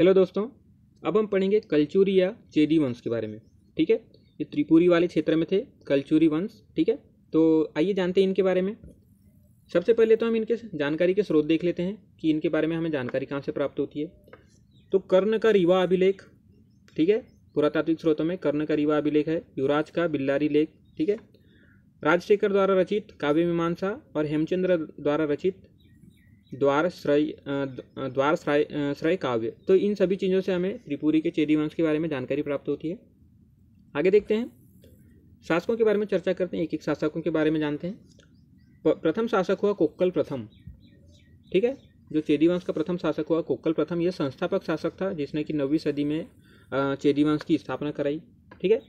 hello दोस्तों अब हम पढ़ेंगे कलचूरी या चेदी वंश के बारे में ठीक है ये त्रिपुरी वाले क्षेत्र में थे कलचूरी वंश ठीक है तो आइए जानते हैं इनके बारे में सबसे पहले तो हम इनके जानकारी के स्रोत देख लेते हैं कि इनके बारे में हमें जानकारी कहाँ से प्राप्त होती है तो कर्ण का रिवा अभिलेख ठीक है पुरातात्विक स्रोतों में कर्ण का रिवा अभिलेख है युवराज का बिल्लारी लेख ठीक है राजशेखर द्वारा रचित काव्य मीमांसा और हेमचंद्र द्वारा रचित द्वारश्रय द्वार श्रय काव्य तो इन सभी चीज़ों से हमें त्रिपुरी के चेरी वंश के बारे में जानकारी प्राप्त होती है आगे देखते हैं शासकों के बारे में चर्चा करते हैं एक एक शासकों के बारे में जानते हैं प्रथम शासक हुआ कोक्कल प्रथम ठीक है जो चेरी वंश का प्रथम शासक हुआ कोक्कल प्रथम यह संस्थापक शासक था जिसने कि नौवीं सदी में चेरी वंश की स्थापना कराई ठीक है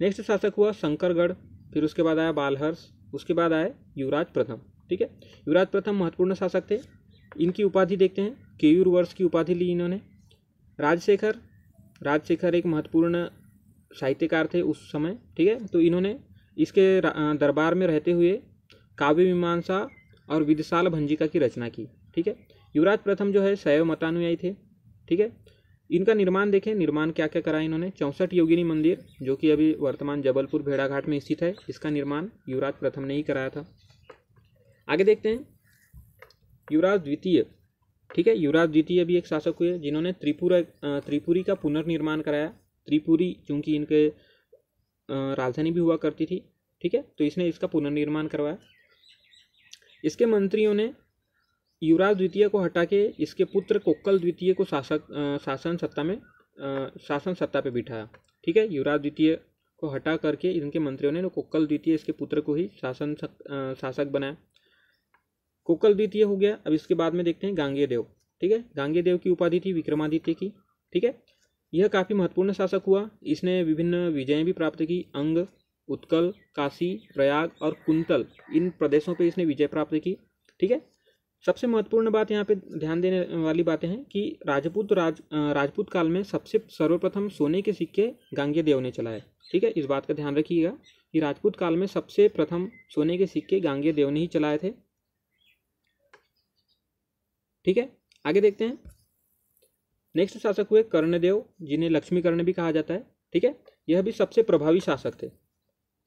नेक्स्ट शासक हुआ शंकरगढ़ फिर उसके बाद आया बालहर्ष उसके बाद आए युवराज प्रथम ठीक है युवराज प्रथम महत्वपूर्ण शासक थे इनकी उपाधि देखते हैं केयूर वर्ष की उपाधि ली इन्होंने राजशेखर राजशेखर एक महत्वपूर्ण साहित्यकार थे उस समय ठीक है तो इन्होंने इसके दरबार में रहते हुए काव्य मीमांसा और विदशाल भंजिका की रचना की ठीक है युवराज प्रथम जो है शैव मतानुयायी थे ठीक है इनका निर्माण देखें निर्माण क्या क्या करा इन्होंने चौंसठ योगिनी मंदिर जो कि अभी वर्तमान जबलपुर भेड़ाघाट में स्थित है इसका निर्माण युवराज प्रथम ने ही कराया था आगे देखते हैं युवराज द्वितीय ठीक है युवराज द्वितीय भी एक शासक हुए जिन्होंने त्रिपुरा त्रिपुरी का पुनर्निर्माण कराया त्रिपुरी चूंकि इनके राजधानी भी हुआ करती थी ठीक है तो इसने इसका पुनर्निर्माण करवाया इसके मंत्रियों ने युवराज द्वितीय को हटा के इसके पुत्र कोक्कल द्वितीय को शासक शासन सत्ता में शासन सत्ता पे बिठाया ठीक है युवराज द्वितीय को हटा करके इनके मंत्रियों ने कोक्कल द्वितीय इसके पुत्र को ही शासन शासक बनाया कोकल द्वितीय हो गया अब इसके बाद में देखते हैं गांगे देव ठीक है गांगे देव की उपाधि थी विक्रमादित्य की ठीक है यह काफ़ी महत्वपूर्ण शासक हुआ इसने विभिन्न विजयें भी प्राप्त की अंग उत्कल काशी प्रयाग और कुंतल इन प्रदेशों पे इसने विजय प्राप्त की ठीक है सबसे महत्वपूर्ण बात यहाँ पे ध्यान देने वाली बातें हैं कि राजपूत राज राजपूत काल में सबसे सर्वप्रथम सोने के सिक्के गांगे देव ने चलाए ठीक है इस बात का ध्यान रखिएगा कि राजपूत काल में सबसे प्रथम सोने के सिक्के गांगे देव ने ही चलाए थे ठीक है आगे देखते हैं नेक्स्ट शासक हुए कर्णदेव जिन्हें लक्ष्मीकर्ण भी कहा जाता है ठीक है यह भी सबसे प्रभावी शासक थे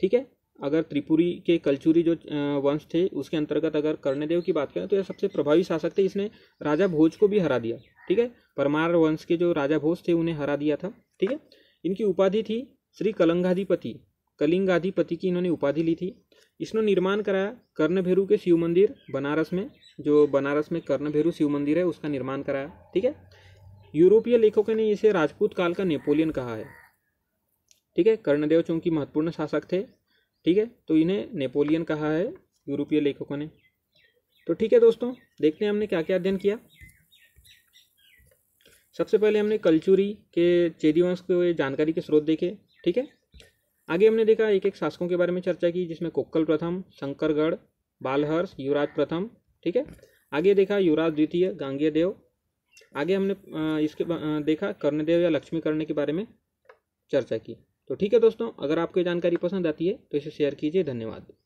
ठीक है अगर त्रिपुरी के कलचुरी जो वंश थे उसके अंतर्गत अगर कर्णदेव की बात करें तो यह सबसे प्रभावी शासक थे इसने राजा भोज को भी हरा दिया ठीक है परमार वंश के जो राजा भोज थे उन्हें हरा दिया था ठीक है इनकी उपाधि थी श्री कलंगाधिपति कलिंगाधिपति की इन्होंने उपाधि ली थी इसने निर्माण कराया कर्णभेरु के शिव मंदिर बनारस में जो बनारस में कर्णभेरु शिव मंदिर है उसका निर्माण कराया ठीक है यूरोपीय लेखकों ने इसे राजपूत काल का नेपोलियन कहा है ठीक है कर्णदेव चूंकि महत्वपूर्ण शासक थे ठीक है तो इन्हें नेपोलियन कहा है यूरोपीय लेखकों ने तो ठीक है दोस्तों देखते हैं हमने क्या क्या अध्ययन किया सबसे पहले हमने कलचूरी के चेदीवंश के जानकारी के स्रोत देखे ठीक है आगे हमने देखा एक एक शासकों के बारे में चर्चा की जिसमें कोक्कल प्रथम शंकरगढ़ बालहर्ष युवराज प्रथम ठीक है आगे देखा युवराज द्वितीय गांगे देव आगे हमने इसके देखा कर्णदेव या लक्ष्मी कर्ण के बारे में चर्चा की तो ठीक है दोस्तों अगर आपको जानकारी पसंद आती है तो इसे शेयर कीजिए धन्यवाद